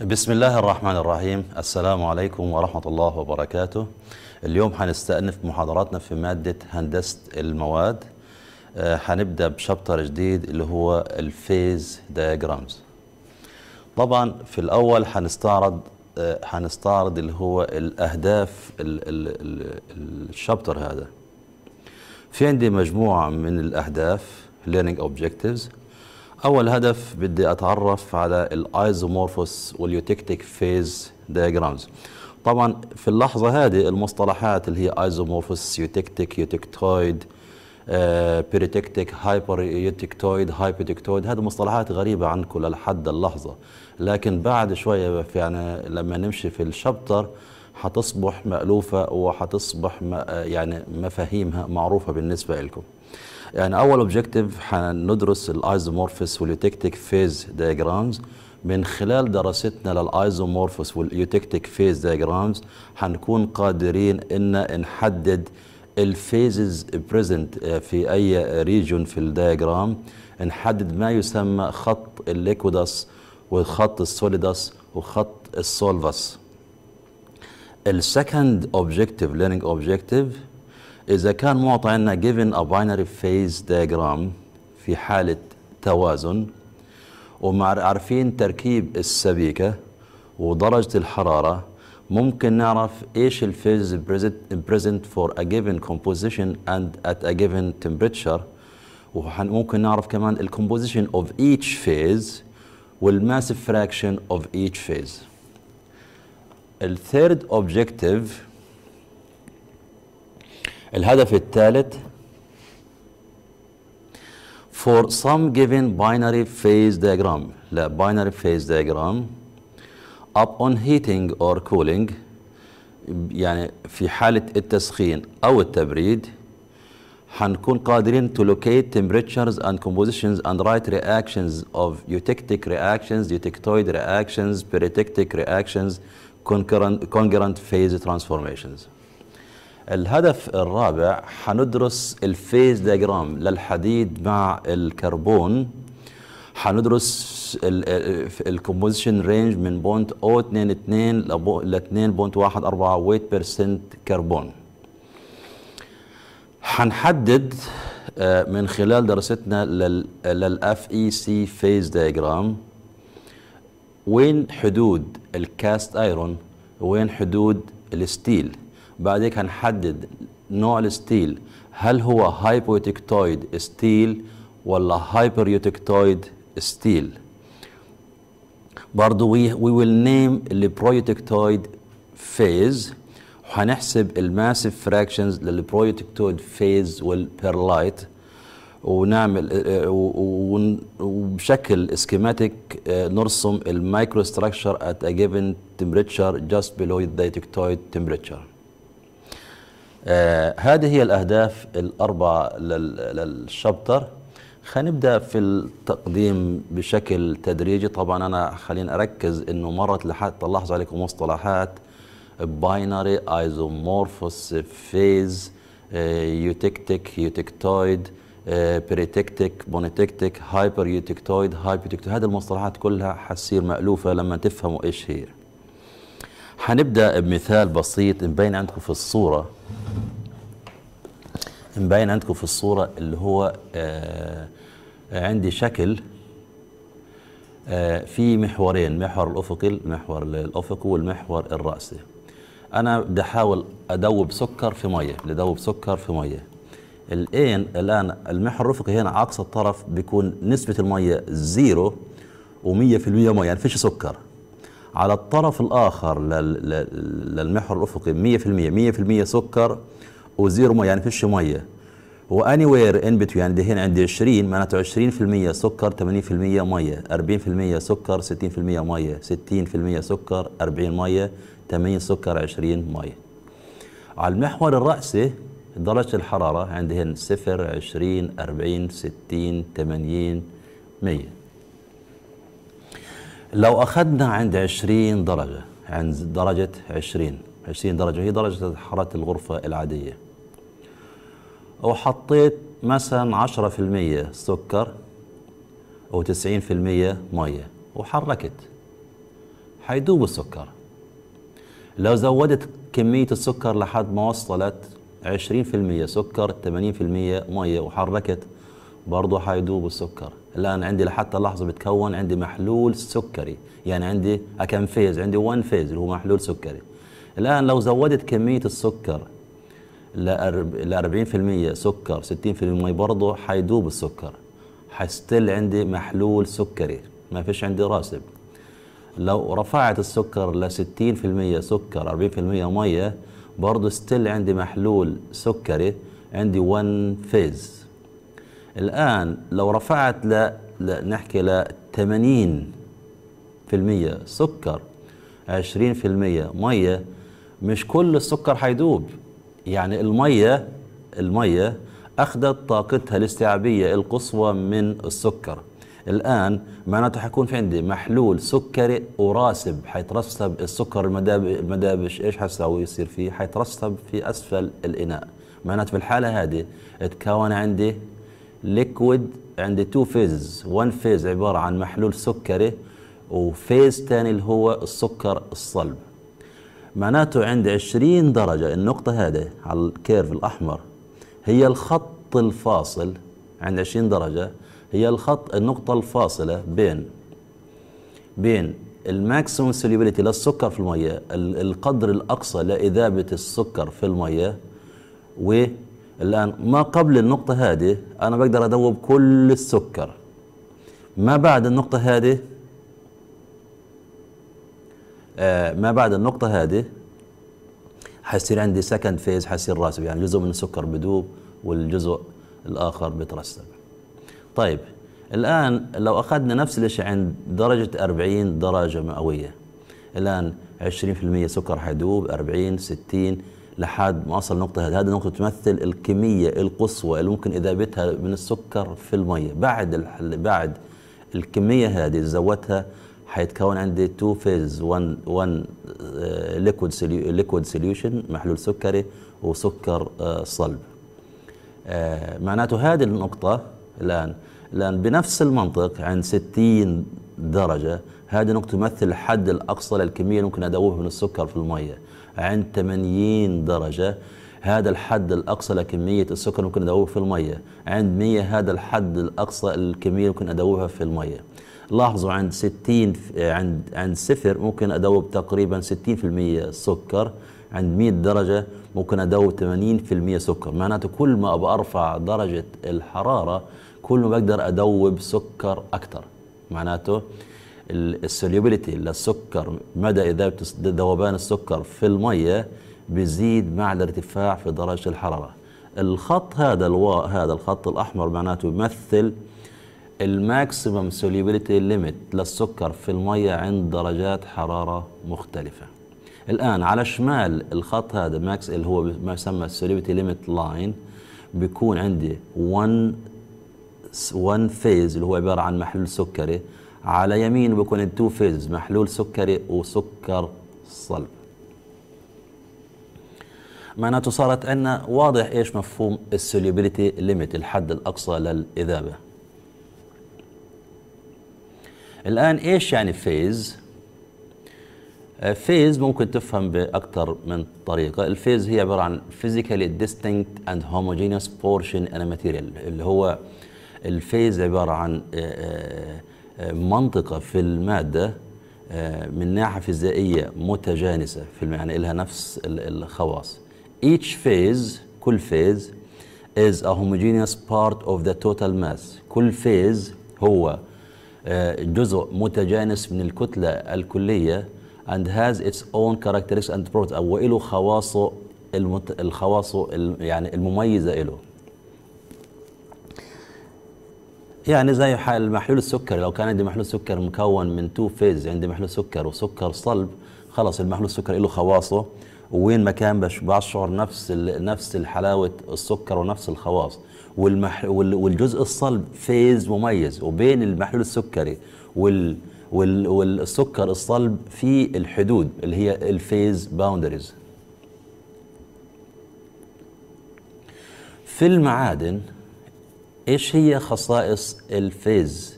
بسم الله الرحمن الرحيم السلام عليكم ورحمة الله وبركاته اليوم حنستأنف محاضراتنا في مادة هندسة المواد آه، حنبدأ بشابتر جديد اللي هو الفيز دياجرامز طبعا في الأول حنستعرض آه، حنستعرض اللي هو الأهداف الشابتر هذا في عندي مجموعة من الأهداف learning objectives اول هدف بدي اتعرف على الايزومورفوس واليوتكتيك فيز دياجرامز طبعا في اللحظه هذه المصطلحات اللي هي ايزومورفوس يوتكتيك يوتكتويد آه، بيريتكتيك هايبر يوتكتويد هايبوتكتويد هذه مصطلحات غريبه عنكم لحد اللحظه لكن بعد شويه يعني لما نمشي في الشابتر حتصبح مألوفة وحتصبح آه، يعني مفاهيمها معروفة بالنسبة لكم يعني اول اوبجيكتيف هندرس الايزومورفس واليوتكتيك فيز دايجرامز من خلال دراستنا للايزومورفس واليوتكتيك فيز دايجرامز هنكون قادرين ان نحدد الفيزز بريزنت في اي ريجون في الدايجرام نحدد ما يسمى خط الليكودس وخط السوليدس وخط السولفس السكند اوبجيكتيف ليرنينج اوبجيكتيف إذا كان معطى عندنا given a binary phase diagram في حالة توازن وعارفين تركيب السبيكة ودرجة الحرارة ممكن نعرف ايش الفيز present for a given composition and at a given temperature وممكن نعرف كمان الكومبوزيشن of each phase والماس fraction of each phase. الثيرد objective الهدف الثالث for some given binary phase diagram لا binary phase diagram upon heating or cooling يعني في حالة التسخين أو التبريد حنكون قادرين to locate temperatures and compositions and write reactions of eutectic reactions, eutectoid reactions, peritectic reactions, concurrent, concurrent phase transformations. الهدف الرابع حندرس الفيز دياجرام للحديد مع الكربون حندرس الكومبوزيشن رينج من بونت او 22 ل 2.14 ويت بيرسنت كربون حنحدد آه، من خلال دراستنا للاف اي سي فيز دياجرام وين حدود الكاست ايرون وين حدود الستيل بعد هيك هنحدد نوع الستيل هل هو هايبوتكتويد ستيل ولا هايبريوتكتويد ستيل برضو وي we will name البرويوتكتويد فيز وهنحسب الماسيف فراكشنز للبرويوتكتويد فيز والبيرلايت ونعمل وبشكل سكيماتيك آه، نرسم المايكرو ستراكشر ات ا جيفن تمبريتشر جاست below ذا تكتويد تمبريتشر آه، هذه هي الأهداف الأربعة للشابتر خنبدأ في التقديم بشكل تدريجي طبعا أنا خليني أركز أنه مرت لحتى لاحظ عليكم مصطلحات باينري ايزومورفوس فيز يوتكتيك يوتكتويد بريتكتيك بونيتكتيك هايبر يوتكتويد هايبوتكتويد هذه المصطلحات كلها حتصير مألوفة لما تفهموا إيش هي حنبدأ بمثال بسيط مبين عندكم في الصورة مبين عندكم في الصورة اللي هو آه, آه، عندي شكل آه في محورين محور الأفقي المحور الأفقي والمحور الرأسي أنا بدي أحاول أدوب سكر في مية بدي أدوب سكر في مية الآن الآن المحور الأفقي هنا عكس الطرف بيكون نسبة المية زيرو و100% مية يعني فيش سكر على الطرف الآخر للمحور الأفقي 100% 100% سكر وزيرو مية يعني فيش مية واني وير ان يعني دهين عندي 20 معناته 20% سكر 80% ميه 40% سكر 60% ميه 60% سكر 40 ميه 80 سكر 20 ميه على المحور الرأسي درجة الحرارة عندهن 0 20 40 60 80 100 لو أخذنا عند 20 درجة عند درجة 20 20 درجة هي درجة حرارة الغرفة العادية وحطيت مثلا 10% سكر و90% مية وحركت حيدوب السكر لو زودت كمية السكر لحد ما وصلت 20% سكر 80% مية وحركت برضه حيدوب السكر الان عندي لحتى اللحظه بتكون عندي محلول سكري يعني عندي كم فيز عندي 1 فيز اللي هو محلول سكري الان لو زودت كميه السكر ل 40% سكر 60% مي برضه حيدوب السكر حستل عندي محلول سكري ما فيش عندي راسب لو رفعت السكر ل 60% سكر 40% ميه برضه ستيل عندي محلول سكري عندي 1 فيز الآن لو رفعت ل نحكي ل 80% سكر 20% مية مش كل السكر حيدوب يعني المية المية أخذت طاقتها الاستيعابية القصوى من السكر الآن معناته حيكون في عندي محلول سكري وراسب حيترسب السكر المدابش إيش حسوي يصير فيه حيترسب في أسفل الإناء معناته في الحالة هذه تكون عندي ليكويد عندي تو فيز وان فيز عبارة عن محلول سكري وفيز ثاني اللي هو السكر الصلب معناته عند 20 درجة النقطة هذه على الكيرف الأحمر هي الخط الفاصل عند 20 درجة هي الخط النقطة الفاصلة بين بين الماكسيموم سوليبيليتي للسكر في المية القدر الأقصى لإذابة السكر في المية الآن ما قبل النقطة هذه أنا بقدر أذوب كل السكر ما بعد النقطة هذه آه ما بعد النقطة هذه حيصير عندي سكند فيز حيصير راسب يعني جزء من السكر بدوب والجزء الآخر بترسب طيب الآن لو أخذنا نفس الشيء عند درجة 40 درجة مئوية الآن 20% سكر حيدوب 40 60 لحد ما أصل نقطة هذه هذه النقطة تمثل الكمية القصوى اللي ممكن إذابتها من السكر في المية بعد بعد الكمية هذه زودتها حيتكون عندي تو فيز 1 1 ليكويد ليكويد سوليوشن محلول سكري وسكر آه، صلب آه، معناته هذه النقطة الآن الآن بنفس المنطق عند 60 درجة هذه النقطة تمثل الحد الأقصى للكمية اللي ممكن أدوبها من السكر في المية عند 80 درجة هذا الحد الأقصى لكمية السكر ممكن أدوبها في المية عند 100 هذا الحد الأقصى الكمية ممكن أدوبها في المية لاحظوا عند 60 عند عند صفر ممكن أدوب تقريبا 60% سكر عند 100 درجة ممكن أدوب 80% سكر معناته كل ما أبقى أرفع درجة الحرارة كل ما بقدر أدوب سكر أكثر معناته السوليوبيليتي للسكر مدى إذابة ذوبان السكر في المية بيزيد مع الارتفاع في درجة الحرارة الخط هذا الوا هذا الخط الأحمر معناته يمثل الماكسيمم سوليبيليتي ليميت للسكر في المية عند درجات حرارة مختلفة الآن على شمال الخط هذا ماكس اللي هو ما يسمى السوليوبيليتي ليميت لاين بيكون عندي 1 1 فيز اللي هو عبارة عن محلول سكري على يمين بيكون التو فيز محلول سكري وسكر صلب معناته صارت عندنا واضح ايش مفهوم السوليبيليتي ليميت الحد الاقصى للاذابه الان ايش يعني فيز فيز ممكن تفهم باكثر من طريقه الفيز هي عباره عن فيزيكالي ديستينكت اند homogeneous بورشن ان ماتيريال اللي هو الفيز عباره عن آآ آه، آآ آه، منطقة في المادة آه، من ناحية فيزيائية متجانسة في المعنى لها نفس الخواص each phase كل phase is a homogeneous part of the total mass كل phase هو آه، جزء متجانس من الكتلة الكلية and has its own characteristics and properties أو وله خواصه المت... الخواصه يعني المميزة له يعني زي حال محلول السكر لو كان عندي محلول سكر مكون من تو فيز عندي محلول سكر وسكر صلب خلص المحلول السكر له خواصه وين ما كان بشعر نفس نفس حلاوه السكر ونفس الخواص والمح والجزء الصلب فيز مميز وبين المحلول السكري وال والسكر الصلب في الحدود اللي هي الفيز باوندريز في المعادن ايش هي خصائص الفيز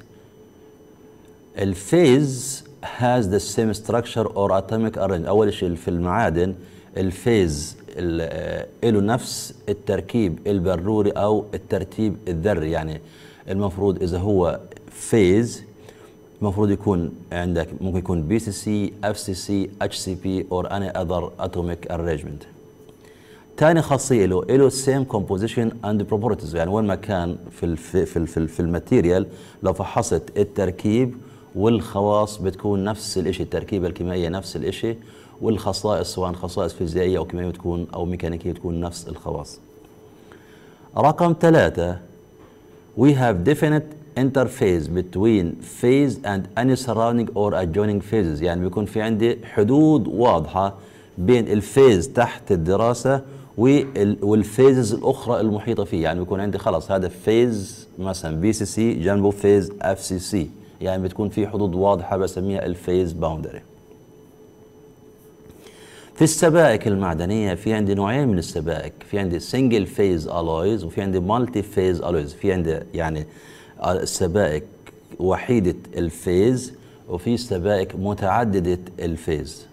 الفيز has the same structure or atomic arrangement اول شيء في المعادن الفيز آه، له نفس التركيب البروري او الترتيب الذري يعني المفروض اذا هو فيز المفروض يكون عندك ممكن يكون بي سي سي اف سي سي اتش سي بي اور اني اذر اتوميك ارينجمنت ثاني خاصيه له له سيم كومبوزيشن اند بروبرتيز يعني وين ما كان في في في, في الماتيريال لو فحصت التركيب والخواص بتكون نفس الشيء التركيبه الكيميائيه نفس الشيء والخصائص سواء خصائص فيزيائيه او كيميائيه تكون او ميكانيكيه تكون نفس الخواص. رقم ثلاثه we have definite interface between phase and any surrounding or adjoining phases يعني بيكون في عندي حدود واضحه بين الفيز تحت الدراسه والفيزز الاخرى المحيطه فيه يعني بيكون عندي خلاص هذا فيز مثلا بي سي سي جنبه فيز اف سي سي يعني بتكون في حدود واضحه بسميها الفيز باوندري في السبائك المعدنية في عندي نوعين من السبائك في عندي سنجل فيز ألويز وفي عندي مالتي فيز ألويز في عندي يعني سبائك وحيدة الفيز وفي سبائك متعددة الفيز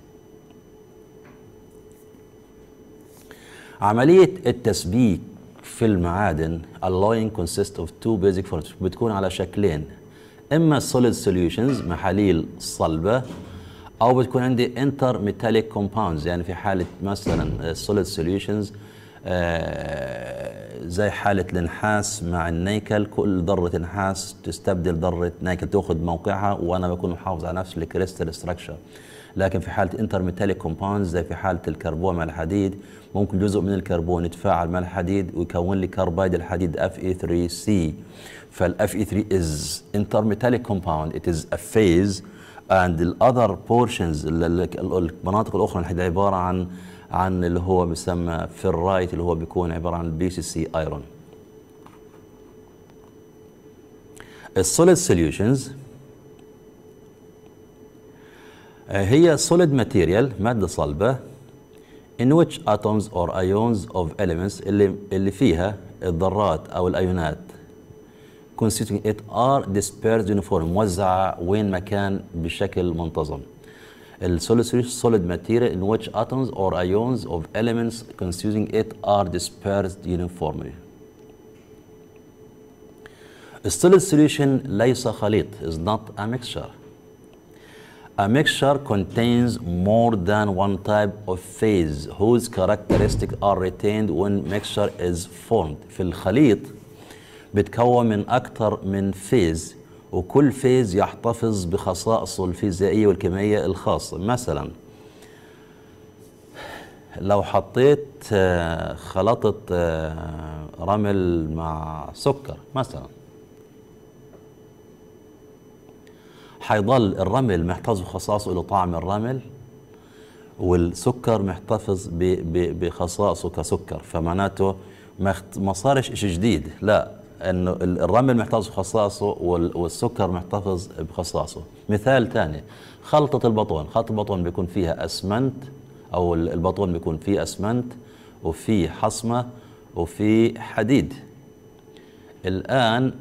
عملية التسبيك في المعادن اللاين كونسيست اوف تو بيزك بتكون على شكلين إما سوليد سوليوشنز محاليل صلبة أو بتكون عندي انتر ميتاليك كومباوندز يعني في حالة مثلا سوليد آه، سوليوشنز آه، زي حالة النحاس مع النيكل كل ذرة نحاس تستبدل ذرة نيكل تأخذ موقعها وأنا بكون محافظ على نفس الكريستال ستراكشر لكن في حاله انترميتاليك كومباوندز زي في حاله الكربون مع الحديد ممكن جزء من الكربون يتفاعل مع الحديد ويكون لي كربيد الحديد Fe3C فالاف اي 3 از انترميتاليك compound it is a phase and the other المناطق الاخرى الحديد عباره عن عن اللي هو بيسمى فرايت اللي هو بيكون عباره عن بي سي سي ايرون السوليد سوليوشنز هي solid material مادة صلبة in which atoms or ions of elements اللي, اللي فيها الذرات أو الأيونات constituting it are dispersed uniform موزعة وين مكان بشكل منتظم السوليد solid material in which atoms or ions of elements constituting it are dispersed uniformly. solid solution ليس خليط is not a mixture A mixture contains more than one type of phase whose characteristics are retained when mixture is formed. في الخليط بتكون من أكثر من فيز وكل فيز يحتفظ بخصائصه الفيزيائية والكيميائية الخاصة مثلا لو حطيت آه، خلطة آه، رمل مع سكر مثلا حيضل الرمل محتفظ بخصائصه له طعم الرمل والسكر محتفظ بخصائصه كسكر فمعناته ما صارش شيء جديد لا انه الرمل محتفظ بخصائصه والسكر محتفظ بخصائصه مثال ثاني خلطه البطون خلطه البطون بيكون فيها اسمنت او البطون بيكون فيه اسمنت وفيه حصمه وفيه حديد الان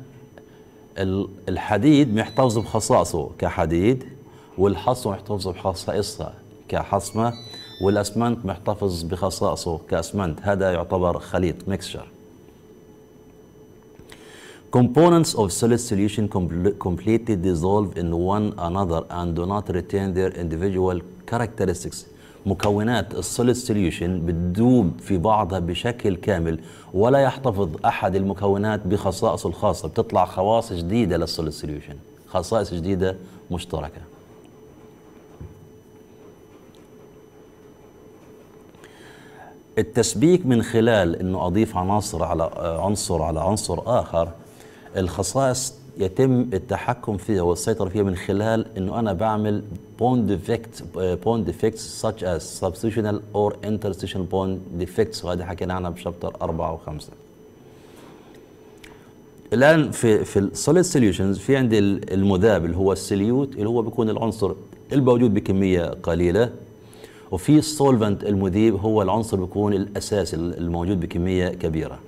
الحديد محتفظ بخصائصه كحديد والحصن محتفظ بخصائصها كحصمة والأسمنت محتفظ بخصائصه كأسمنت هذا يعتبر خليط ميكسشر Components of solid solution completely dissolve in one another and do not retain their individual characteristics مكونات السوليد سوليوشن بتذوب في بعضها بشكل كامل ولا يحتفظ احد المكونات بخصائصه الخاصه بتطلع خواص جديده للسوليد سوليوشن خصائص جديده مشتركه التسبيك من خلال انه اضيف عناصر على آه، عنصر على عنصر اخر الخصائص يتم التحكم فيها والسيطرة فيها من خلال أنه أنا بعمل bond defect bond defects such as substitutional or interstitial bond defects وهذا حكينا عنها بشابتر 4 و 5 الآن في في السوليد سوليوشنز في عندي المذاب اللي هو السليوت اللي هو بيكون العنصر الموجود بكمية قليلة وفي السولفنت المذيب هو العنصر بيكون الأساسي الموجود بكمية كبيرة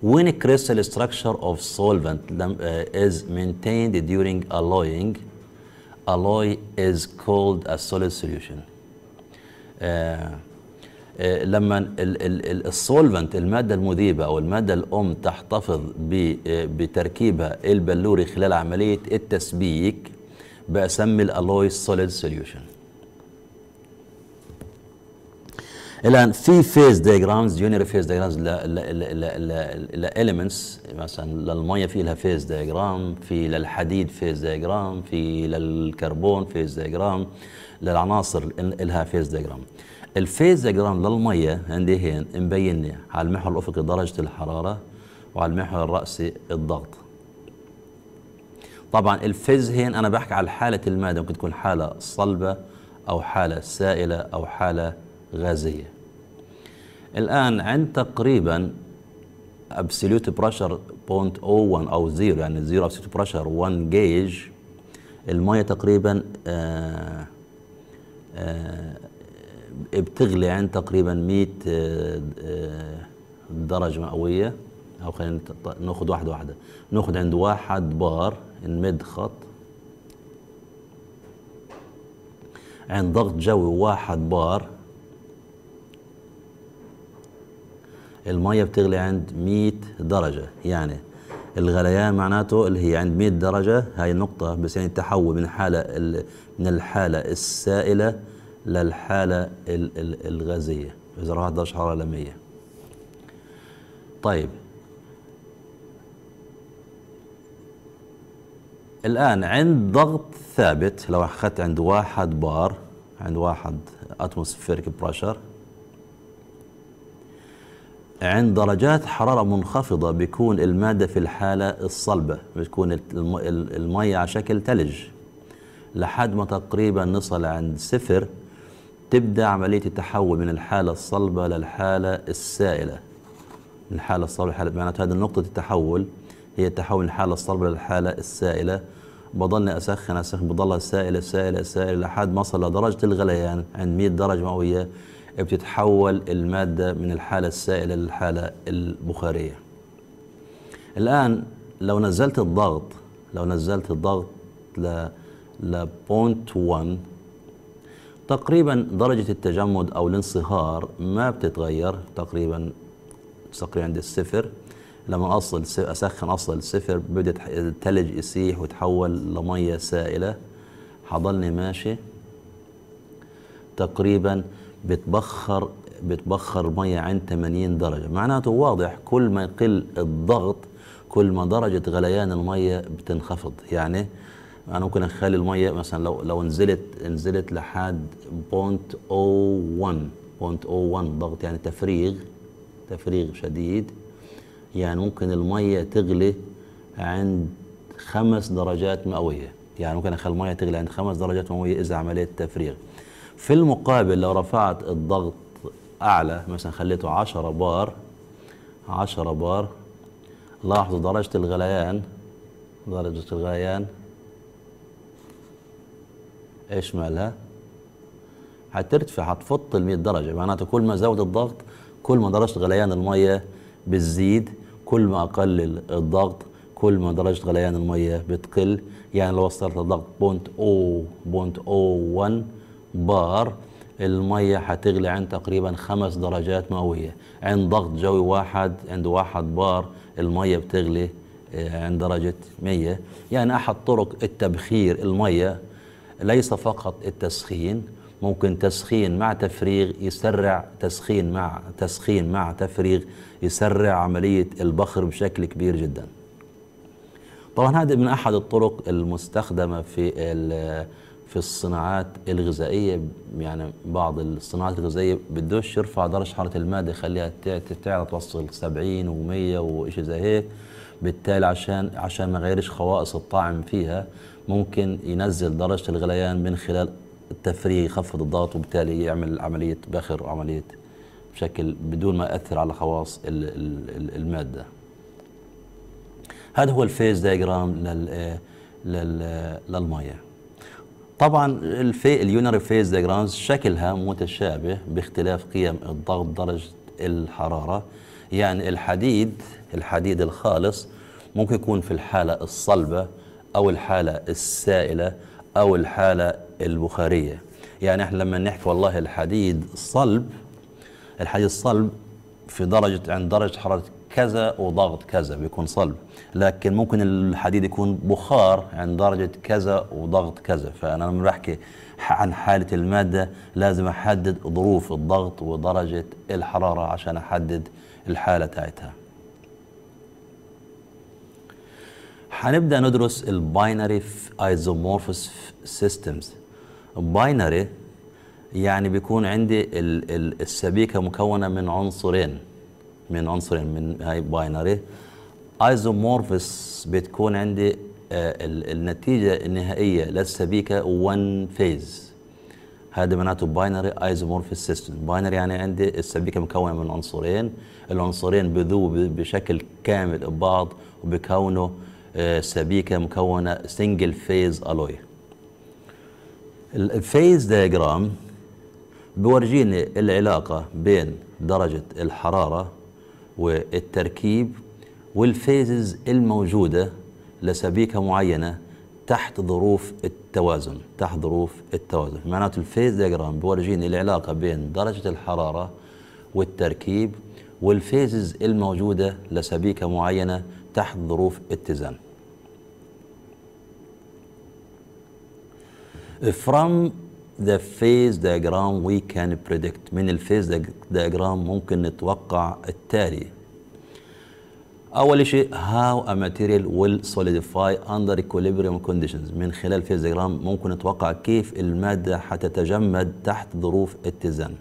when a crystal structure of solvent uh, is maintained during alloying, alloy is called a solid solution. Uh, uh, لما السولفنت الماده المذيبه او الماده الام تحتفظ آه، بتركيبها البلوري خلال عمليه التسبيك بسمي الالوي سوليد سوليوشن الان في فيز دايجرامز جونيور فيز دايجرامز لاليمنتس مثلا للميه في لها فيز دايجرام في للحديد فيز دايجرام في للكربون فيز دايجرام للعناصر لها فيز دايجرام الفيز دايجرام للميه عندي هين مبين لي على المحور الافقي درجه الحراره وعلى المحور الراسي الضغط طبعا الفيز هين انا بحكي على حاله الماده ممكن تكون حاله صلبه او حاله سائله او حاله غازية الآن عند تقريبا absolute pressure 0.01 أو 0 يعني 0 absolute pressure 1 جيج المية تقريبا آه، آه، بتغلي عند تقريبا 100 آه، درجة مئوية أو خلينا ناخذ واحدة واحدة ناخذ عند واحد بار نمد خط عند ضغط جوي واحد بار المية بتغلي عند 100 درجة يعني الغليان معناته اللي هي عند 100 درجة هاي النقطة بس يعني التحول من حالة من الحالة السائلة للحالة الغازية إذا راحت درجة حرارة ل 100 طيب الآن عند ضغط ثابت لو أخذت عند واحد بار عند واحد اتموسفيريك بريشر عند درجات حرارة منخفضة بيكون المادة في الحالة الصلبة بتكون المية على شكل تلج لحد ما تقريبا نصل عند صفر تبدأ عملية التحول من الحالة الصلبة للحالة السائلة الحالة الصلبة الحالة معناتها هذه نقطة التحول هي التحول من الحالة الصلبة للحالة السائلة بضلني أسخن أسخن بضلها سائلة سائلة سائلة لحد ما أصل لدرجة الغليان عند 100 درجة مئوية بتتحول المادة من الحالة السائلة للحالة البخارية الآن لو نزلت الضغط لو نزلت الضغط ل ل 1 تقريبا درجة التجمد أو الانصهار ما بتتغير تقريبا تقريبا عند الصفر لما أصل أسخن أصل الصفر بدأ الثلج يسيح ويتحول لمية سائلة حضلني ماشي تقريبا بتبخر بتبخر ميه عند 80 درجه معناته واضح كل ما يقل الضغط كل ما درجه غليان الميه بتنخفض يعني انا ممكن اخلي الميه مثلا لو لو نزلت نزلت لحد بونت او 1 بونت او 1 ضغط يعني تفريغ تفريغ شديد يعني ممكن الميه تغلي عند خمس درجات مئويه يعني ممكن اخلي الميه تغلي عند خمس درجات مئويه اذا عملت تفريغ في المقابل لو رفعت الضغط أعلى مثلا خليته 10 بار 10 بار لاحظوا درجة الغليان درجة الغليان ايش مالها؟ هترتفع هتفط ال 100 درجة معناته كل ما زود الضغط كل ما درجة غليان المية بتزيد كل ما أقلل الضغط كل ما درجة غليان المية بتقل يعني لو وصلت بونت او 1 بار المية هتغلي عند تقريبا خمس درجات مئوية عند ضغط جوي واحد عند واحد بار المية بتغلي آه، عند درجة 100 يعني أحد طرق التبخير المية ليس فقط التسخين ممكن تسخين مع تفريغ يسرع تسخين مع تسخين مع تفريغ يسرع عملية البخر بشكل كبير جدا طبعا هذا من أحد الطرق المستخدمة في في الصناعات الغذائيه يعني بعض الصناعات الغذائيه بدوش يرفع درجه حراره الماده يخليها تعلى توصل 70 و100 وإشي زي هيك بالتالي عشان عشان ما غيرش خواص الطعم فيها ممكن ينزل درجه الغليان من خلال التفريغ يخفض الضغط وبالتالي يعمل عمليه بخر وعمليه بشكل بدون ما ياثر على خواص الماده هذا هو الفيز دايجرام للميه طبعا الفي اليونري فيز ديجرامز شكلها متشابه باختلاف قيم الضغط درجة الحرارة يعني الحديد الحديد الخالص ممكن يكون في الحالة الصلبة أو الحالة السائلة أو الحالة البخارية يعني احنا لما نحكي والله الحديد صلب الحديد الصلب في درجة عند درجة حرارة كذا وضغط كذا بيكون صلب لكن ممكن الحديد يكون بخار عند درجة كذا وضغط كذا فأنا لما بحكي عن حالة المادة لازم أحدد ظروف الضغط ودرجة الحرارة عشان أحدد الحالة تاعتها هنبدأ ندرس الباينري ايزومورفوس سيستمز باينري يعني بيكون عندي السبيكة مكونة من عنصرين من عنصر من هاي باينري ايزومورفس بتكون عندي آه، النتيجة النهائية للسبيكة 1 فيز هذا معناته باينري ايزومورفس سيستم باينري يعني عندي السبيكة مكونة من عنصرين العنصرين بذو بشكل كامل ببعض وبكونه سبيكة مكونة سنجل فيز ألوي الفيز دياجرام بورجيني العلاقة بين درجة الحرارة والتركيب والفيزز الموجودة لسبيكة معينة تحت ظروف التوازن تحت ظروف التوازن معناته الفيز ديجرام بورجيني العلاقة بين درجة الحرارة والتركيب والفيزز الموجودة لسبيكة معينة تحت ظروف اتزان From the phase diagram we can predict من الفيز diagram ممكن نتوقع التالي أول شيء how a material will solidify under equilibrium conditions من خلال فيز diagram ممكن نتوقع كيف المادة حتتجمد تحت ظروف اتزان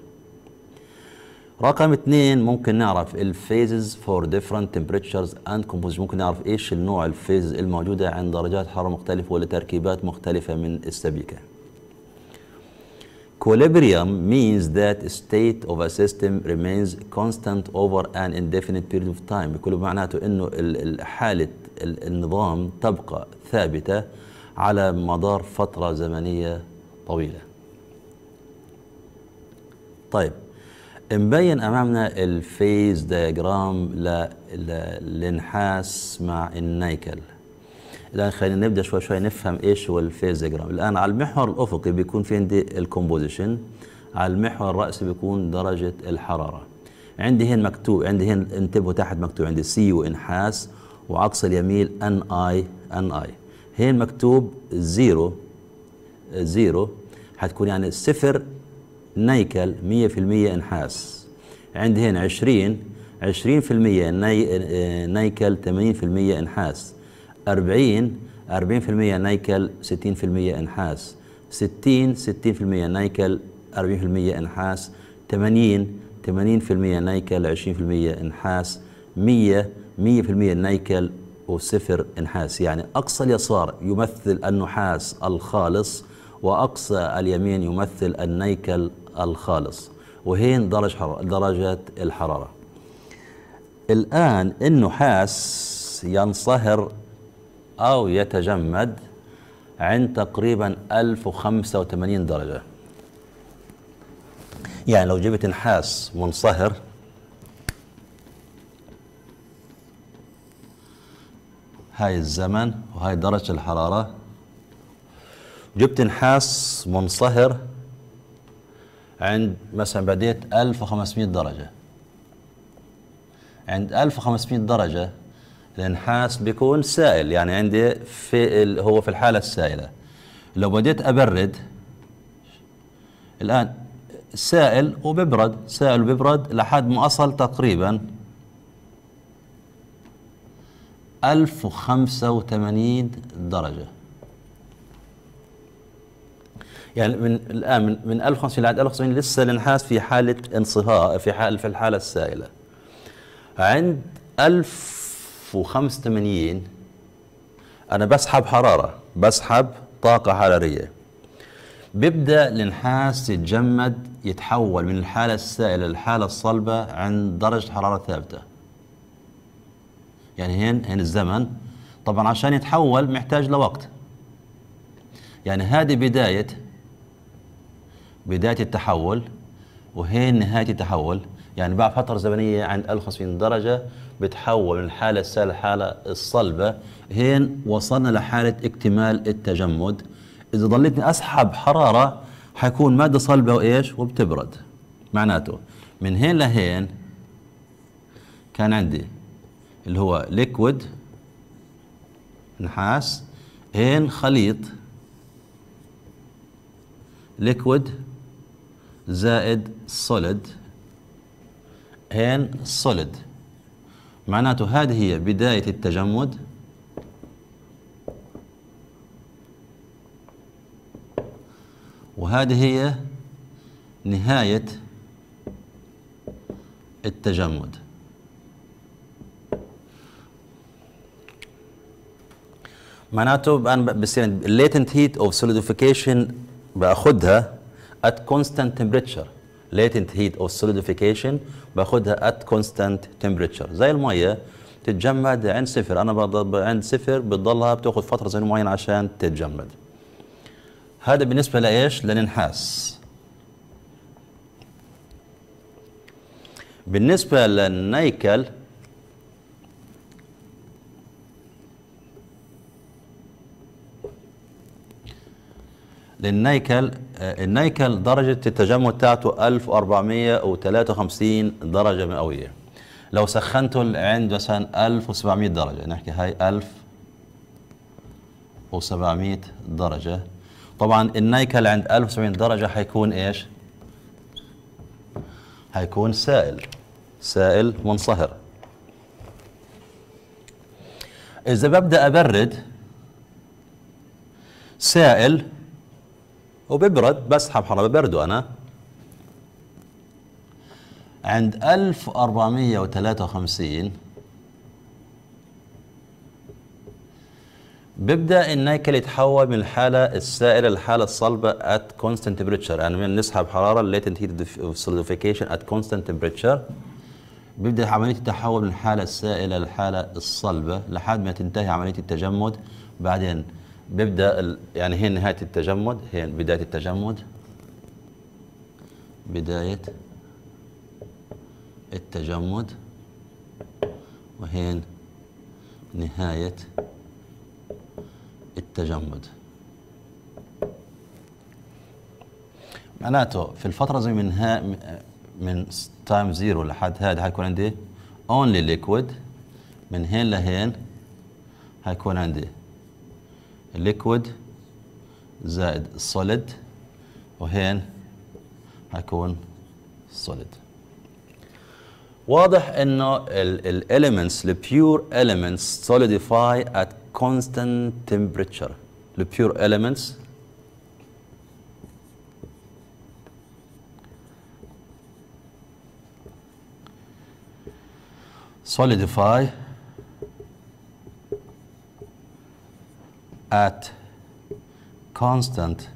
رقم اثنين ممكن نعرف الفيزز فور ديفرنت temperatures اند composition ممكن نعرف ايش النوع الفيز الموجودة عند درجات حرارة مختلفة ولا تركيبات مختلفة من السبيكة Equilibrium means that state of a system remains constant over an indefinite period of time بكل معناته انه حالة النظام تبقى ثابتة على مدار فترة زمنية طويلة طيب مبين امامنا الفيز دياجرام للنحاس مع النيكل الان خلينا نبدا شوي شوي نفهم ايش هو الفيز ديجرام الان على المحور الافقي بيكون في عندي الكومبوزيشن على المحور الراسي بيكون درجه الحراره عندي هنا مكتوب عندي هنا انتبهوا تحت مكتوب عندي سي وانحاس وعكس اليمين ان اي ان اي هنا مكتوب زيرو زيرو حتكون يعني صفر نيكل 100% انحاس عندي هنا 20 20% ني... نيكل 80% انحاس 40 40% نيكل 60% انحاس 60 60% نيكل 40% انحاس 80 80% نيكل 20% انحاس 100 100% نيكل وصفر انحاس يعني أقصى اليسار يمثل النحاس الخالص وأقصى اليمين يمثل النيكل الخالص وهين درجة حرارة درجة الحرارة الآن النحاس ينصهر أو يتجمد عند تقريبا 1085 درجة يعني لو جبت نحاس منصهر هاي الزمن وهاي درجة الحرارة جبت نحاس منصهر عند مثلا بديت 1500 درجة عند 1500 درجة الانحاس بيكون سائل يعني عندي في هو في الحالة السائلة لو بديت أبرد الآن سائل وببرد سائل وببرد لحد ما أصل تقريبا 1085 درجة يعني من الآن من, من 1050 لحد 1050 لسه الانحاس في حالة انصهاء في حال في الحالة السائلة عند 1000 1985 أنا بسحب حرارة بسحب طاقة حرارية بيبدأ النحاس يتجمد يتحول من الحالة السائلة للحالة الصلبة عند درجة حرارة ثابتة يعني هين هين الزمن طبعا عشان يتحول محتاج لوقت يعني هذه بداية بداية التحول وهين نهاية التحول يعني بعد فترة زمنية عند 1050 درجة بتحول من حالة السائله لحالة الصلبة هين وصلنا لحالة اكتمال التجمد إذا ضليتني أسحب حرارة حيكون مادة صلبة وإيش وبتبرد معناته من هين لهين كان عندي اللي هو ليكويد نحاس هين خليط ليكويد زائد سوليد هين سوليد معناته هذه هي بداية التجمد وهذه هي نهاية التجمد معناته الآن بصير latent heat of solidification باخذها at constant temperature latent heat of solidification باخذها ات كونستانت تمبريتشر زي الميه تتجمد عند صفر انا عند صفر بتضلها بتاخذ فتره زي معينه عشان تتجمد هذا بالنسبه لايش للنحاس بالنسبه للنيكل للنيكل آه، النيكل درجة التجمد بتاعته 1453 درجة مئوية لو سخنته لعند مثلا 1700 درجة نحكي هاي 1700 درجة طبعا النيكل عند 1700 درجة حيكون ايش؟ حيكون سائل سائل منصهر إذا ببدأ أبرد سائل وببرد بسحب حرارة ببرده أنا عند 1453 بيبدا النيكل يتحول من الحاله السائله للحاله الصلبه ات كونستنت temperature يعني نسحب حراره latent heat اوف سوليديفيكيشن ات كونستنت تمبريتشر بيبدا عمليه التحول من الحاله السائله للحاله الصلبه لحد ما تنتهي عمليه التجمد بعدين بيبدا يعني هي نهايه التجمد هي بدايه التجمد بدايه التجمد وهين نهايه التجمد معناته في الفتره زي من ها من تايم زيرو لحد هذا حيكون عندي اونلي ليكويد من هين لهين حيكون عندي ليكويد زائد solid وهين هيكون solid واضح انه الاليمنتس البيور elements solidify at constant temperature البيور elements solidify at constant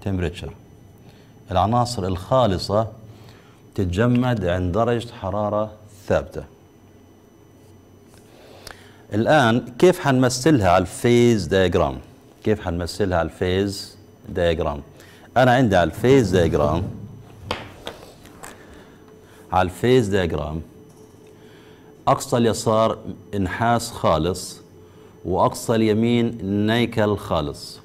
temperature العناصر الخالصة تتجمد عند درجة حرارة ثابتة الآن كيف حنمثلها على الفيز دياجرام كيف حنمثلها على الفيز دياجرام أنا عندي على الفيز دياجرام على الفيز دياجرام أقصى اليسار نحاس خالص واقصى اليمين نيكل الخالص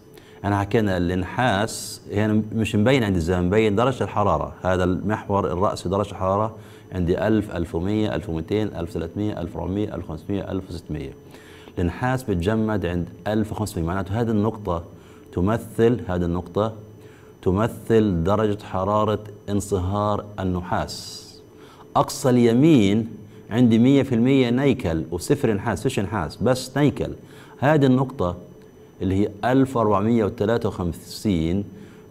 انا حكينا النحاس يعني مش مبين عندي الزمن مبين درجه الحراره هذا المحور الراسي درجه الحراره عندي 1000 1100 1200 1300 1400 1500 1600 النحاس بتجمد عند 1500 معناته هذه النقطه تمثل هذه النقطه تمثل درجه حراره انصهار النحاس اقصى اليمين عندي مية في المية نيكل وصفر نحاس فيش نحاس بس نيكل هذه النقطة اللي هي 1453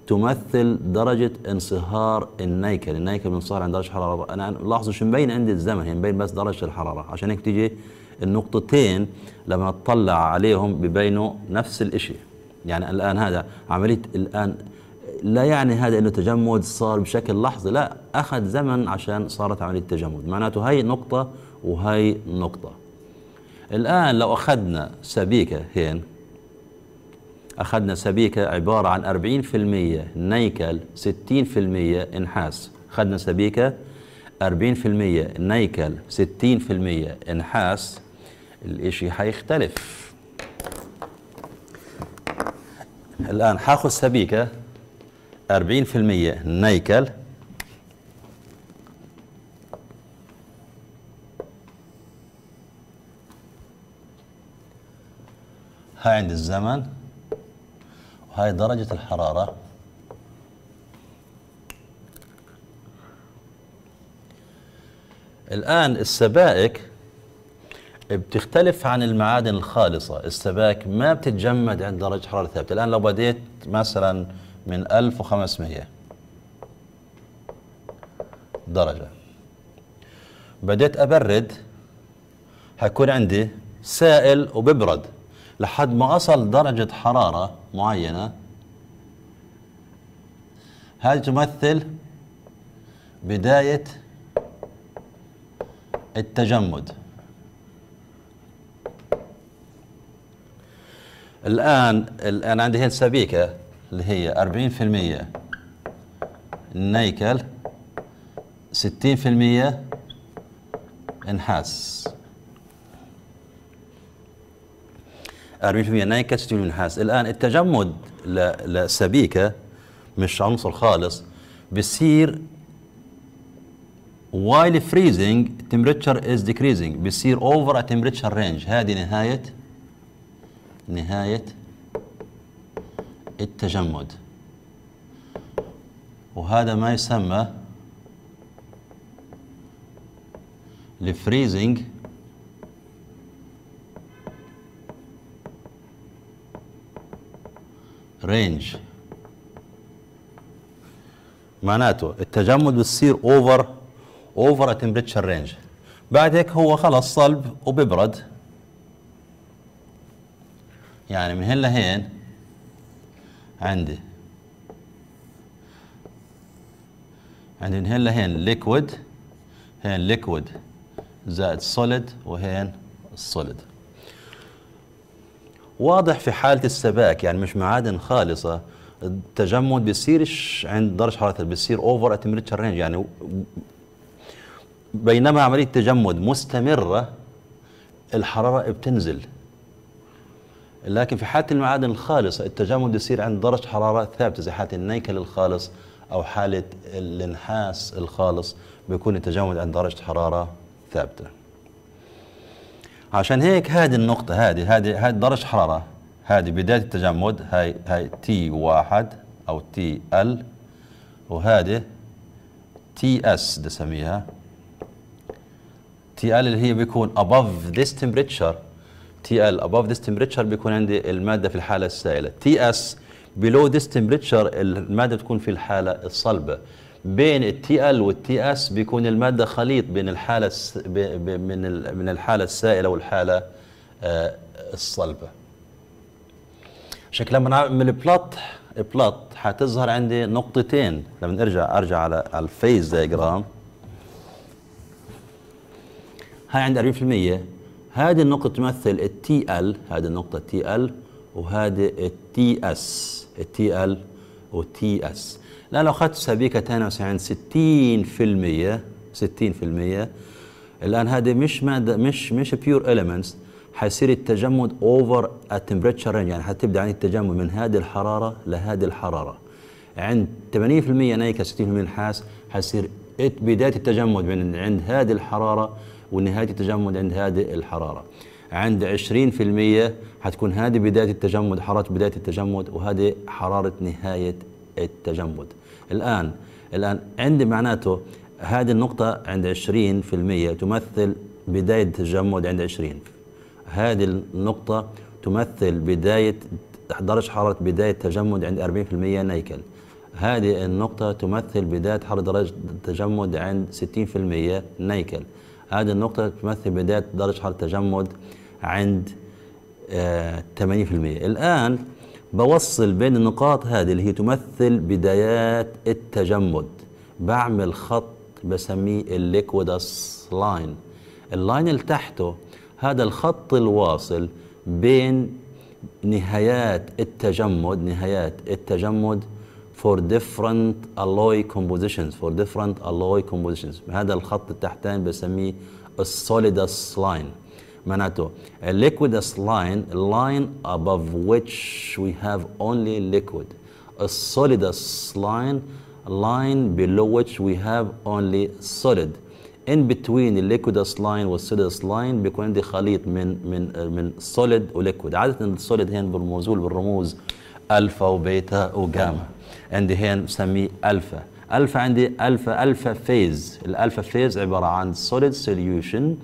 تمثل درجة انصهار النيكل النيكل بينصهر عند درجة حرارة أنا لاحظوا شو مبين عندي الزمن هي يعني مبين بس درجة الحرارة عشان هيك تيجي النقطتين لما نطلع عليهم ببينوا نفس الإشي يعني الآن هذا عملية الآن لا يعني هذا انه تجمد صار بشكل لحظي لا اخذ زمن عشان صارت عمليه تجمد معناته هاي نقطه وهي نقطه الان لو اخذنا سبيكه هين اخذنا سبيكه عباره عن 40% نيكل 60% نحاس اخذنا سبيكه 40% نيكل 60% نحاس الاشي حيختلف الان حاخذ سبيكه 40% نيكل هاي عند الزمن وهاي درجة الحرارة الآن السبائك بتختلف عن المعادن الخالصة السبائك ما بتتجمد عند درجة حرارة ثابتة الآن لو بديت مثلا من 1500 درجة بديت أبرد هكون عندي سائل وببرد لحد ما أصل درجة حرارة معينة هذه تمثل بداية التجمد الآن الآن عندي هنا سبيكة اللي هي 40% نيكل 60% نحاس 40% نيكل 60% نحاس الآن التجمد للسبيكة مش عنصر خالص بصير while freezing temperature is decreasing بصير over a temperature range هذه نهاية نهاية التجمد وهذا ما يسمى الفريزنج رينج معناته التجمد بتصير اوفر اوفر تمبريتشر رينج بعد هيك هو خلص صلب وبيبرد يعني من هنا لهين عندي عندي هين لهين ليكويد هين ليكويد زائد سوليد وهين سوليد واضح في حالة السباك يعني مش معادن خالصة التجمد بيصيرش عند درجة حرارة بيصير اوفر تمبريتشر رينج يعني بينما عملية التجمد مستمرة الحرارة بتنزل لكن في حالة المعادن الخالصة التجمد يصير عند درجة حرارة ثابتة زي حالة النيكل الخالص أو حالة النحاس الخالص بيكون التجمد عند درجة حرارة ثابتة عشان هيك هذه النقطة هذه هذه هذه درجة حرارة هذه بداية التجمد هاي هاي تي واحد أو تي ال وهذه تي اس بسميها تي ال اللي هي بيكون above this temperature تي ال above this temperature بيكون عندي الماده في الحاله السائله تي اس below this temperature الماده بتكون في الحاله الصلبه بين التي ال والتي اس بيكون الماده خليط بين الحاله الس... ب... ب... من ال... من الحاله السائله والحاله آه الصلبه شكل لما نعمل بلوت بلوت حتظهر عندي نقطتين لما نرجع ارجع على الفيز دايجرام هاي عندي 40% هذه النقطة تمثل التي ال هذه النقطة تي ال وهذه التي اس التي ال والتي اس لا لو اخذت سبيكة 92 60% 60% الان هذه مش مادة مش مش بيور اليمنتس حيصير التجمد اوفر التمبريتشر رينج يعني حتبدا عن يعني التجمد من هذه الحراره لهذه الحراره عند 80% نيكه 60% نحاس حيصير بدايه التجمد من عند هذه الحراره ونهايه التجمد عند هذه الحراره عند 20% حتكون هذه بدايه التجمد حراره بدايه التجمد وهذه حراره نهايه التجمد الان الان عندي معناته هذه النقطة عند 20% تمثل بداية التجمد عند 20 هذه النقطة تمثل بداية درجة حرارة بداية تجمد عند 40% نيكل هذه النقطة تمثل بداية حرارة درجة تجمد عند 60% نيكل هذه النقطة تمثل بداية درجة حرارة التجمد عند 80% آه، الآن بوصل بين النقاط هذه اللي هي تمثل بدايات التجمد بعمل خط بسميه الليكويدس لاين اللاين اللي تحته هذا الخط الواصل بين نهايات التجمد نهايات التجمد for different alloy compositions for different alloy compositions هذا الخط التحتاني بسميه solidus line معناته a liquidus line a line above which we have only liquid a solidus line a line below which we have only solid in between line, لاين والسيدس لاين بيكون عندي خليط من من من solid وليكويد عاده السوليد هنا بالموزول بالرموز الفا وبيتا وجاما عندي هنا بسميه الفا الفا عندي الفا الفا فيز الالفا فيز عباره عن سوليد سوليوشن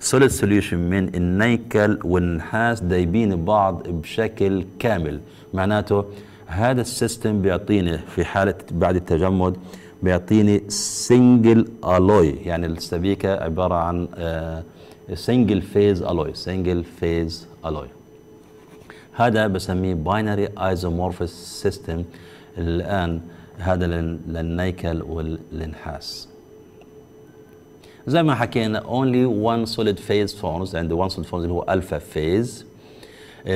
سوليد سوليوشن من النيكل والنحاس دايبين بعض بشكل كامل معناته هذا السيستم بيعطيني في حاله بعد التجمد بيعطيني سنجل الوي يعني السبيكه عباره عن سنجل فيز الوي سنجل فيز الوي هذا بسميه باينري ايزومورفس سيستم الآن هذا للنيكل والنحاس زي ما حكينا only one solid phase forms and the one solid forms اللي هو alpha phase Uh,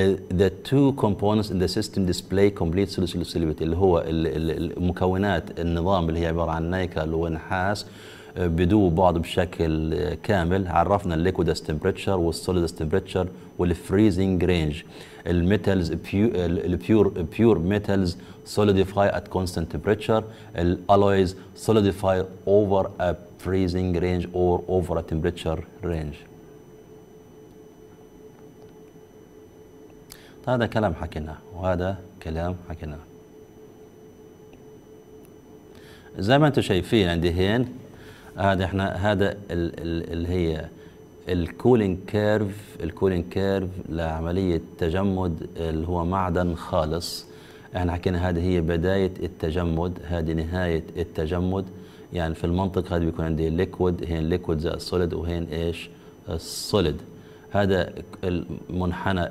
the two components in the system display complete solution solubility اللي هو المكونات النظام اللي هي عباره عن نيكل ونحاس uh, بدو بعض بشكل uh, كامل عرفنا الليكويد تمبريتشر والسوليد تمبريتشر والفريزنج رينج الميتالز البيور بيور ميتالز solidify at constant temperature الالويز solidify over a freezing range or over a temperature range هذا كلام حكيناه وهذا كلام حكيناه زي ما انتم شايفين عندي هين هذا احنا هذا اللي هي الكولينج كيرف الكولينج كيرف لعمليه تجمد اللي هو معدن خالص احنا حكينا هذه هي بدايه التجمد هذه نهايه التجمد يعني في المنطق هذا بيكون عندي ليكويد هين ليكويد زائد سوليد وهين ايش السوليد هذا المنحنى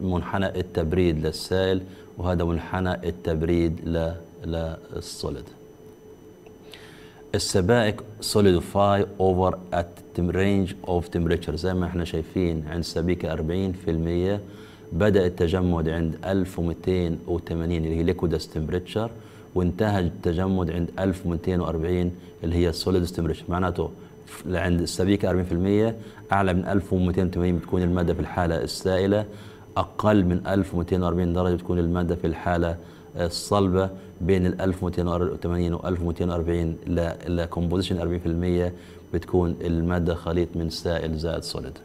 منحنى التبريد للسائل وهذا منحنى التبريد للسوليد السبائك solidify over at range of temperature زي ما احنا شايفين عند سبيكة 40% بدأ التجمد عند 1280 اللي هي ليكويدس تمبريتشر وانتهى التجمد عند 1240 اللي هي السوليد تمبريتشر معناته عند السبيكة 40% أعلى من 1280 بتكون المادة في الحالة السائلة أقل من 1240 درجة بتكون المادة في الحالة الصلبة بين ال 1280 و 1240 ل كومبوزيشن 40% بتكون الماده خليط من سائل زائد سوليد.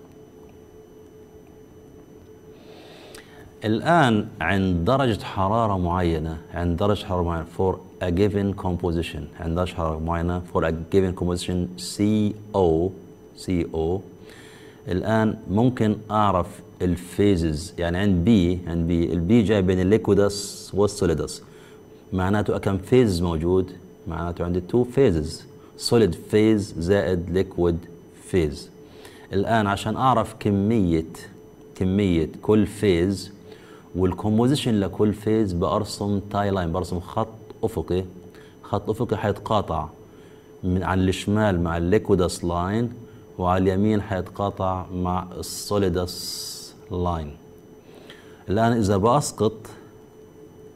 الان عند درجه حراره معينه عند درجه حراره معينه for a given composition عند درجه حراره معينه for a given composition CO CO الان ممكن اعرف الفيزز يعني عند بي عند بي البي جاي بين الليكويدس والسوليدس معناته كم فيز موجود معناته عندي تو فيزز سوليد فيز زائد ليكويد فيز الآن عشان أعرف كمية كمية كل فيز والكومبوزيشن لكل فيز برسم تاي لاين برسم خط أفقي خط أفقي حيتقاطع من على الشمال مع الليكويدس لاين وعلى اليمين حيتقاطع مع السوليدس لاين الآن إذا بأسقط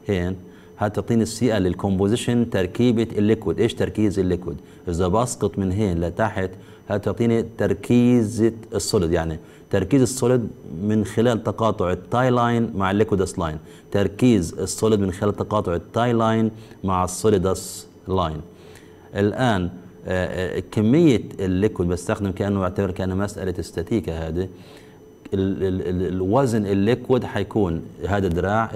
هين هتعطيني السي ال الكومبوزيشن تركيبه الليكويد ايش تركيز الليكويد اذا بسقط من هين لتحت هتعطيني تركيزه السوليد يعني تركيز السوليد من خلال تقاطع التاي لاين مع الليكويدس لاين تركيز السوليد من خلال تقاطع التاي لاين مع السوليدس لاين الان آه، آه، كميه الليكويد بستخدم كانه اعتبر كانه مساله استاتيكا هذه الوزن الليكويد حيكون هذا الدراع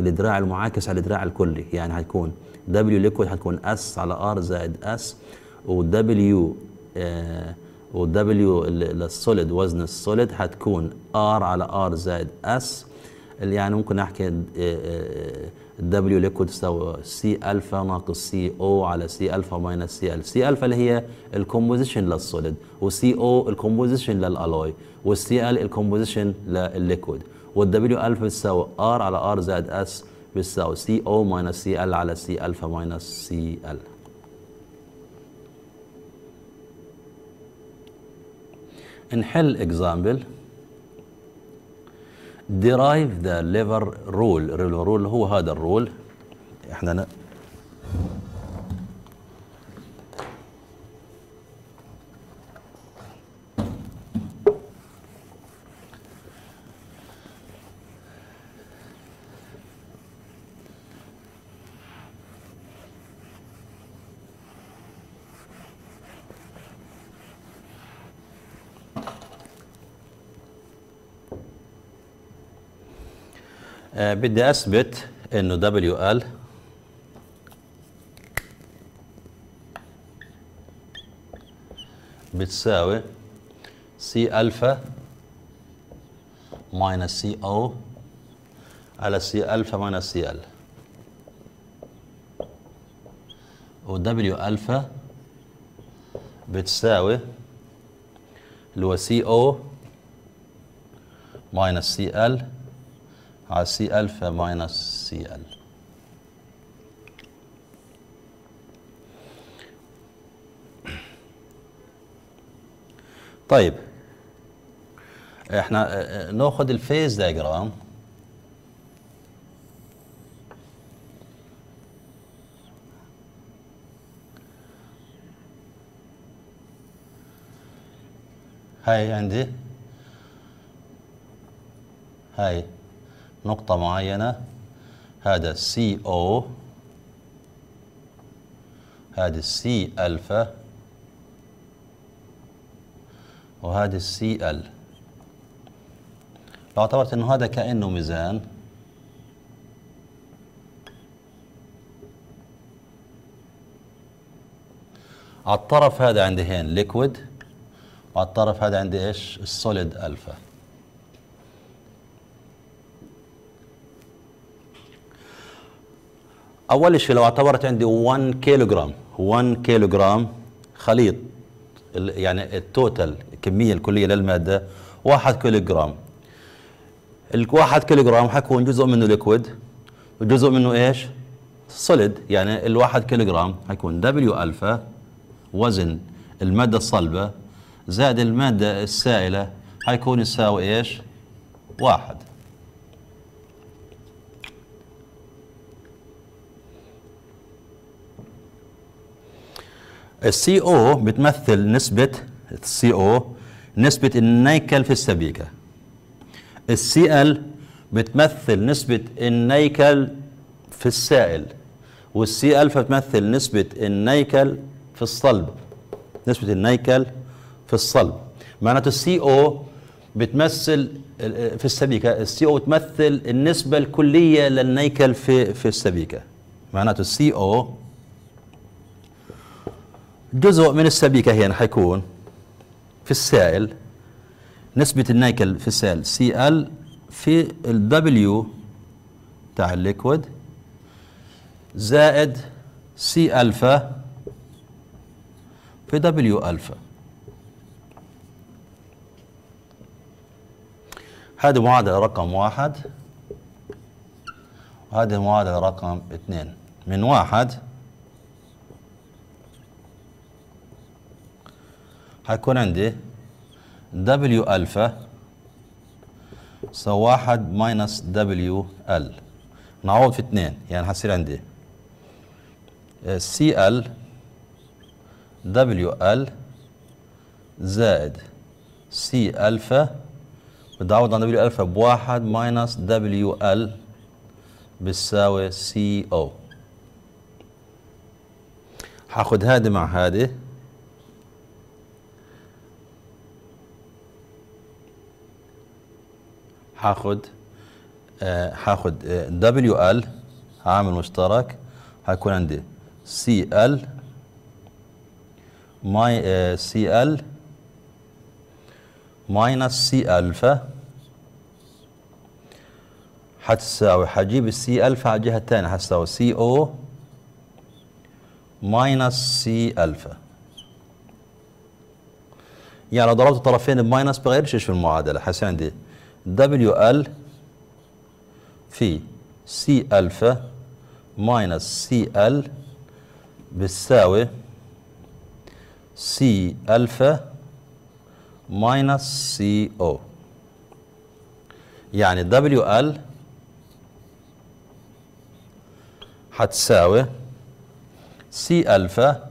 الدراع المعاكس على الدراع الكلي يعني حيكون دبليو ليكويد حتكون اس على ار زائد اس ودبليو ودبليو السوليد وزن السوليد حتكون ار على ار زائد اس اللي يعني ممكن احكي دبليو آه، ليكويد آه، آه، تساوي سي الفا ناقص سي او على سي الفا ماينس سي ال سي الفا اللي هي الكومبوزيشن للسوليد وسي او الكومبوزيشن للالوي والسي ال الكومبوزيشن للليكويد والدبليو الفا بتساوي ار على ار زائد اس بتساوي سي او ماينس سي ال على سي الفا ماينس سي ال نحل اكزامبل ديرايف ذا ليفر رول الرول هو هذا الرول احنا آه، بدي اثبت انه دبليو ال بتساوي سي الفا ماينس سي او على سي الفا ماينس سي ال دبليو الفا بتساوي اللي هو سي او ماينس سي ال على سي الفا ماينس سي ال طيب احنا ناخذ الفيز دايجرام هاي عندي هاي نقطة معينة هذا سي او هذا السي الفا وهذا السي ال لو اعتبرت انه هذا كانه ميزان على الطرف هذا عندي هين ليكويد وعلى الطرف هذا عندي ايش السوليد الفا اول شيء لو اعتبرت عندي 1 كيلوغرام 1 كيلوغرام خليط يعني التوتال الكميه الكليه للماده 1 كيلوغرام ال 1 كيلوغرام حيكون جزء منه ليكويد وجزء منه ايش؟ سوليد يعني ال 1 كيلوغرام حيكون دبليو الفا وزن الماده الصلبه زائد الماده السائله حيكون يساوي ايش؟ واحد السي او بتمثل نسبة السي او نسبة النيكل في السبيكة السي ال بتمثل نسبة النيكل في السائل والسي الفا بتمثل نسبة النيكل في الصلب نسبة النيكل في الصلب معناته السي او بتمثل في السبيكة السي او بتمثل النسبة الكلية للنيكل في في السبيكة معناته السي او جزء من السبيكة هنا حيكون في السائل نسبة النيكل في السائل سي ال في الدبليو تاع الليكويد زائد سي الفا في دبليو الفا هذه معادلة رقم واحد وهذه معادلة رقم اثنين من واحد حيكون عندي دبليو ألفا سو واحد ماينس دبليو ال نعوض في اثنين يعني حصير عندي سي ال دبليو ال زائد سي الفا بدي اعوض عن دبليو الفا بواحد ماينس دبليو ال بتساوي سي او هاخد هذه مع هذه هاخد آه، هاخد دبليو ال عامل مشترك هيكون عندي سي آه، ال ماي سي ال ماينس سي الفا هتساوي هجيب السي الفا على الجهه الثانيه هتساوي سي او ماينس سي الفا يعني لو ضربت الطرفين بماينس بغير شيء في المعادله هيصير عندي دبليو ال في سي الفا ماينس سي ال بتساوي سي الفا ماينس سي او يعني دبليو ال هتساوي سي الفا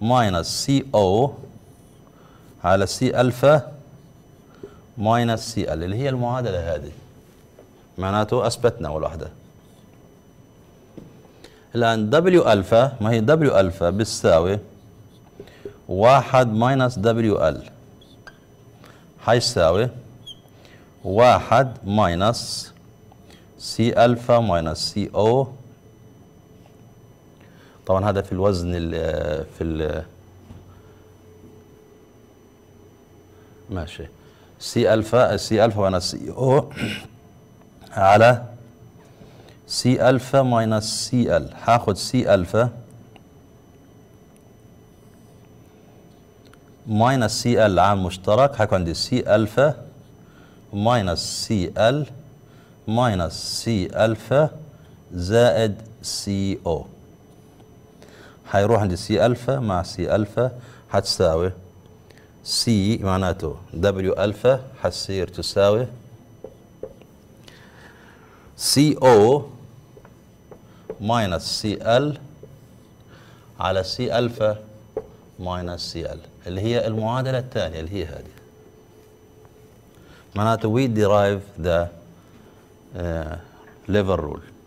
ماينس سي او على سي الفا ماينس سي ال اللي هي المعادله هذه معناته اثبتنا اول واحده الان دبليو الفا ما هي دبليو الفا بتساوي واحد ماينس دبليو ال حيساوي واحد ماينس سي الفا ماينس سي او طبعا هذا في الوزن ال في ال ماشي سي الفا سي الفا ماينس سي او على سي الفا ماينس سي ال هاخد سي الفا ماينس سي ال عام مشترك هيكون عندي سي الفا ماينس سي ال ماينس سي الفا زائد سي او هيروح عندي سي الفا مع سي الفا هتساوي سي معناته دبليو الفا حتصير تساوي سي او ماينس سي ال على سي الفا ماينس سي ال اللي هي المعادله الثانيه اللي هي هذه معناته we derive the ليفر uh, lever rule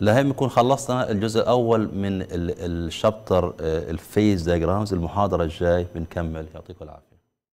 لهم يكون خلصنا الجزء الاول من الشابتر آه، الفيز دايجرامز المحاضره الجاي بنكمل يعطيكم العافيه